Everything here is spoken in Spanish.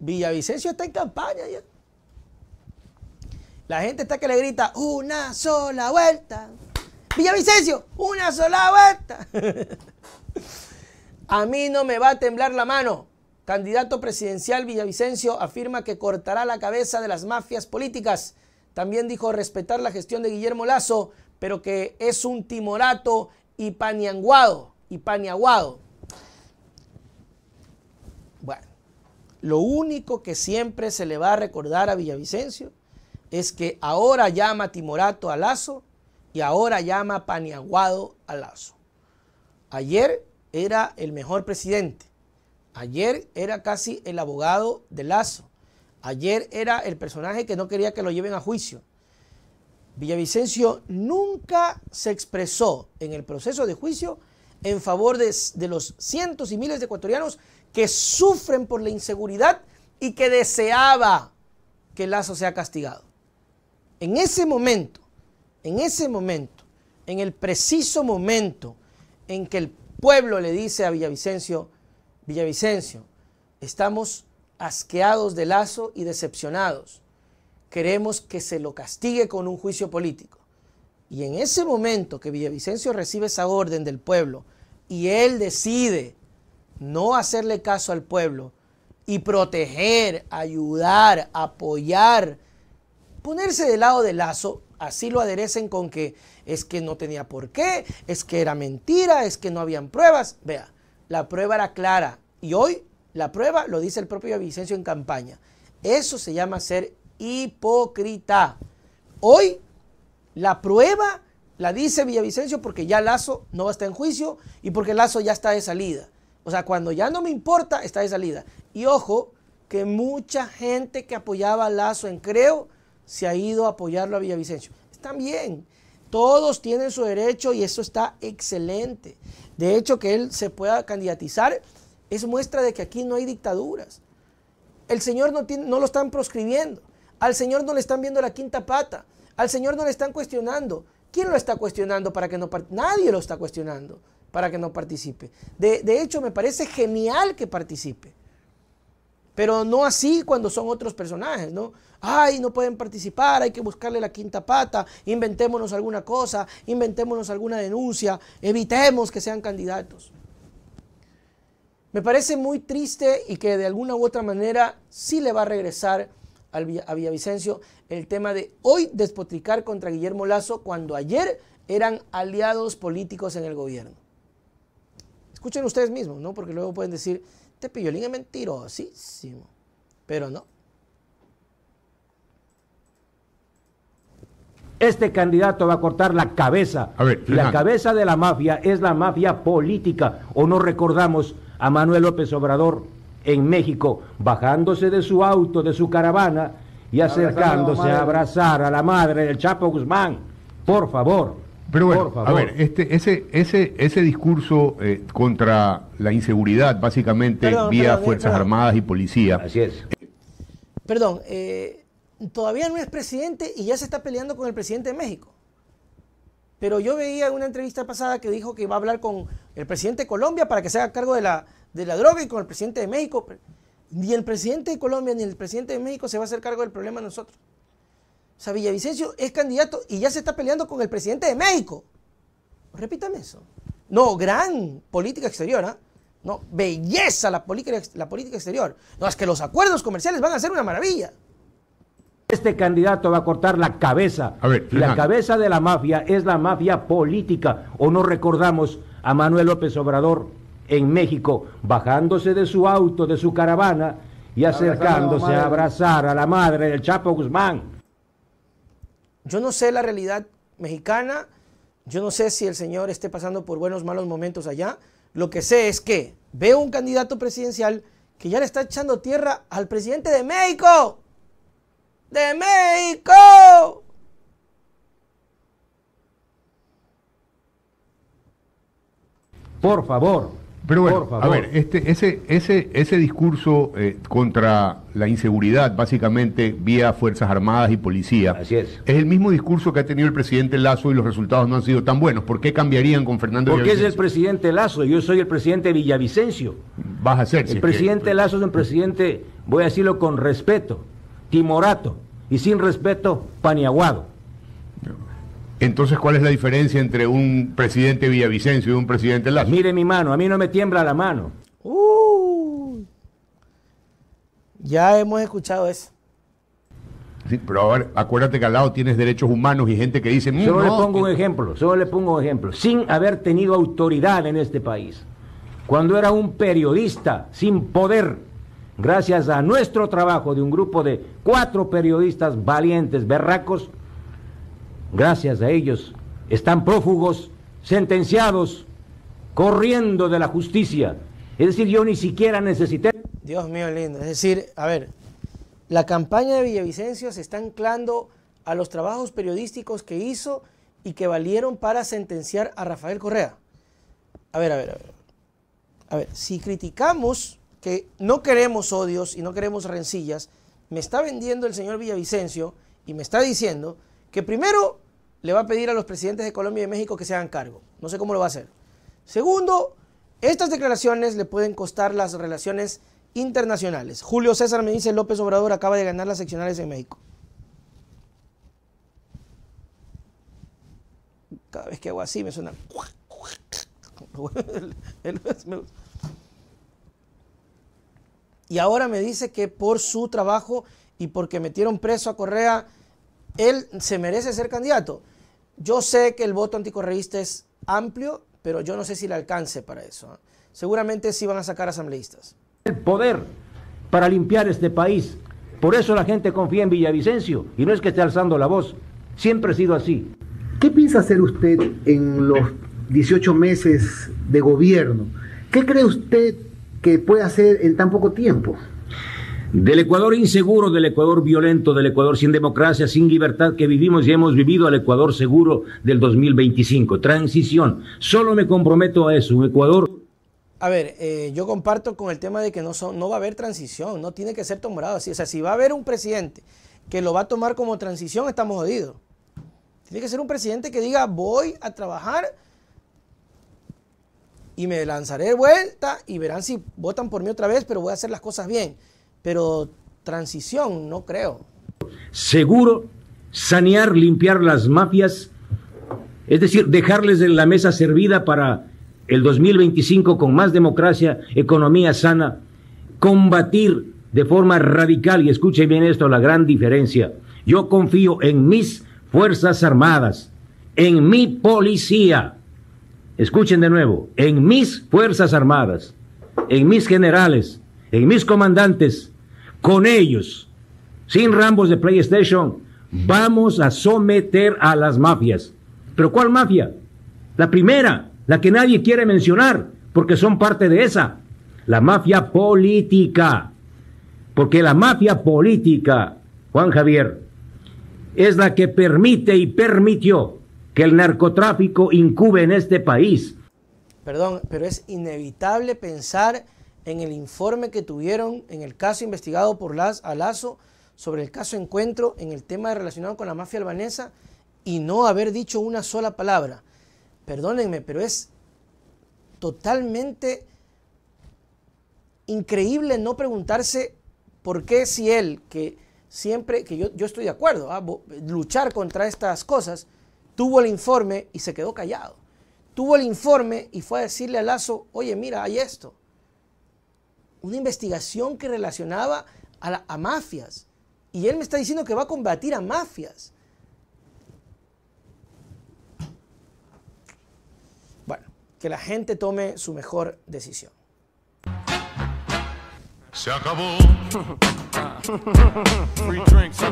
Villavicencio está en campaña La gente está que le grita una sola vuelta. Villavicencio, una sola vuelta. a mí no me va a temblar la mano. Candidato presidencial Villavicencio afirma que cortará la cabeza de las mafias políticas. También dijo respetar la gestión de Guillermo Lazo, pero que es un timorato y panianguado, y paniaguado. Lo único que siempre se le va a recordar a Villavicencio es que ahora llama Timorato a Lazo y ahora llama Paniaguado a Lazo. Ayer era el mejor presidente. Ayer era casi el abogado de Lazo. Ayer era el personaje que no quería que lo lleven a juicio. Villavicencio nunca se expresó en el proceso de juicio en favor de los cientos y miles de ecuatorianos que sufren por la inseguridad y que deseaba que lazo sea castigado. En ese momento, en ese momento, en el preciso momento en que el pueblo le dice a Villavicencio, Villavicencio, estamos asqueados de lazo y decepcionados. Queremos que se lo castigue con un juicio político. Y en ese momento que Villavicencio recibe esa orden del pueblo y él decide no hacerle caso al pueblo y proteger, ayudar, apoyar, ponerse del lado de lazo, así lo aderecen con que es que no tenía por qué, es que era mentira, es que no habían pruebas. Vea, la prueba era clara y hoy la prueba lo dice el propio Villavicencio en campaña. Eso se llama ser hipócrita. Hoy la prueba la dice Villavicencio porque ya Lazo no está en juicio y porque Lazo ya está de salida. O sea, cuando ya no me importa, está de salida. Y ojo, que mucha gente que apoyaba a Lazo en Creo se ha ido a apoyarlo a Villavicencio. Están bien. Todos tienen su derecho y eso está excelente. De hecho, que él se pueda candidatizar es muestra de que aquí no hay dictaduras. El Señor no, no lo están proscribiendo. Al Señor no le están viendo la quinta pata. Al Señor no le están cuestionando. ¿Quién lo está cuestionando para que no Nadie lo está cuestionando para que no participe. De, hecho, me parece genial que participe. Pero no así cuando son otros personajes, ¿no? Ay, no pueden participar, hay que buscarle la quinta pata, inventémonos alguna cosa, inventémonos alguna denuncia, evitemos que sean candidatos. Me parece muy triste y que de alguna u otra manera sí le va a regresar a Villavicencio el tema de hoy despotricar contra Guillermo Lazo cuando ayer eran aliados políticos en el gobierno. Escuchen ustedes mismos, ¿no? Porque luego pueden decir, este pillolín es mentirosísimo. Pero no. Este candidato va a cortar la cabeza. la cabeza de la mafia es la mafia política. ¿O no recordamos a Manuel López Obrador en México bajándose de su auto, de su caravana y acercándose a abrazar a la madre del Chapo Guzmán? Por favor. Pero bueno, a ver, este, ese, ese, ese discurso eh, contra la inseguridad, básicamente, vía eh, Fuerzas Armadas y Policía. Así es. Perdón, eh, todavía no es presidente y ya se está peleando con el presidente de México. Pero yo veía una entrevista pasada que dijo que iba a hablar con el presidente de Colombia para que se haga cargo de la, de la droga y con el presidente de México. Ni el presidente de Colombia ni el presidente de México se va a hacer cargo del problema de nosotros. O sea, Villavicencio es candidato y ya se está peleando con el presidente de México. Repítame eso. No, gran política exterior, ¿ah? No, belleza la política, la política exterior. No, es que los acuerdos comerciales van a ser una maravilla. Este candidato va a cortar la cabeza. la cabeza de la mafia es la mafia política. ¿O no recordamos a Manuel López Obrador en México bajándose de su auto, de su caravana y acercándose a abrazar a la madre del Chapo Guzmán? Yo no sé la realidad mexicana, yo no sé si el señor esté pasando por buenos malos momentos allá. Lo que sé es que veo un candidato presidencial que ya le está echando tierra al presidente de México. ¡De México! Por favor, pero bueno, a ver, este, ese, ese, ese discurso eh, contra la inseguridad, básicamente vía Fuerzas Armadas y Policía, Así es. es el mismo discurso que ha tenido el presidente Lazo y los resultados no han sido tan buenos. ¿Por qué cambiarían con Fernando Porque es el presidente Lazo, yo soy el presidente Villavicencio. Vas a ser. El presidente Lazo es un presidente, voy a decirlo con respeto, timorato, y sin respeto, paniaguado. Entonces, ¿cuál es la diferencia entre un presidente Villavicencio y un presidente Lazo? Mire mi mano, a mí no me tiembla la mano. ya hemos escuchado eso. Sí, pero acuérdate que al lado tienes derechos humanos y gente que dice. solo mm, le pongo un ejemplo, solo le pongo un ejemplo. Sin haber tenido autoridad en este país, cuando era un periodista sin poder, gracias a nuestro trabajo de un grupo de cuatro periodistas valientes, berracos, Gracias a ellos están prófugos, sentenciados, corriendo de la justicia. Es decir, yo ni siquiera necesité... Dios mío, lindo. Es decir, a ver, la campaña de Villavicencio se está anclando a los trabajos periodísticos que hizo y que valieron para sentenciar a Rafael Correa. A ver, a ver, a ver. A ver, si criticamos que no queremos odios y no queremos rencillas, me está vendiendo el señor Villavicencio y me está diciendo que primero le va a pedir a los presidentes de Colombia y de México que se hagan cargo. No sé cómo lo va a hacer. Segundo, estas declaraciones le pueden costar las relaciones internacionales. Julio César me dice, López Obrador acaba de ganar las seccionales en México. Cada vez que hago así me suena... Y ahora me dice que por su trabajo y porque metieron preso a Correa él se merece ser candidato. Yo sé que el voto anticorreísta es amplio, pero yo no sé si le alcance para eso. Seguramente sí van a sacar asambleístas. El poder para limpiar este país. Por eso la gente confía en Villavicencio y no es que esté alzando la voz. Siempre ha sido así. ¿Qué piensa hacer usted en los 18 meses de gobierno? ¿Qué cree usted que puede hacer en tan poco tiempo? Del Ecuador inseguro, del Ecuador violento, del Ecuador sin democracia, sin libertad que vivimos y hemos vivido al Ecuador seguro del 2025. Transición. Solo me comprometo a eso. Un Ecuador a ver, eh, yo comparto con el tema de que no, no va a haber transición, no tiene que ser tomado así. O sea, si va a haber un presidente que lo va a tomar como transición, estamos jodidos. Tiene que ser un presidente que diga, voy a trabajar y me lanzaré de vuelta y verán si votan por mí otra vez, pero voy a hacer las cosas bien pero transición no creo. Seguro, sanear, limpiar las mafias, es decir, dejarles en la mesa servida para el 2025 con más democracia, economía sana, combatir de forma radical, y escuchen bien esto, la gran diferencia. Yo confío en mis Fuerzas Armadas, en mi policía. Escuchen de nuevo, en mis Fuerzas Armadas, en mis generales, en mis comandantes, con ellos, sin rambos de PlayStation, vamos a someter a las mafias. ¿Pero cuál mafia? La primera, la que nadie quiere mencionar, porque son parte de esa, la mafia política. Porque la mafia política, Juan Javier, es la que permite y permitió que el narcotráfico incube en este país. Perdón, pero es inevitable pensar en el informe que tuvieron en el caso investigado por Las Alazo sobre el caso Encuentro en el tema relacionado con la mafia albanesa y no haber dicho una sola palabra. Perdónenme, pero es totalmente increíble no preguntarse por qué si él, que siempre, que yo, estoy de acuerdo, ¿ah? luchar contra estas cosas, tuvo el informe y se quedó callado. Tuvo el informe y fue a decirle a Lazo, oye, mira, hay esto una investigación que relacionaba a, mafias. Y él me está diciendo que va a combatir a mafias. Bueno, que la gente tome su mejor decisión. Se acabó. Free drinks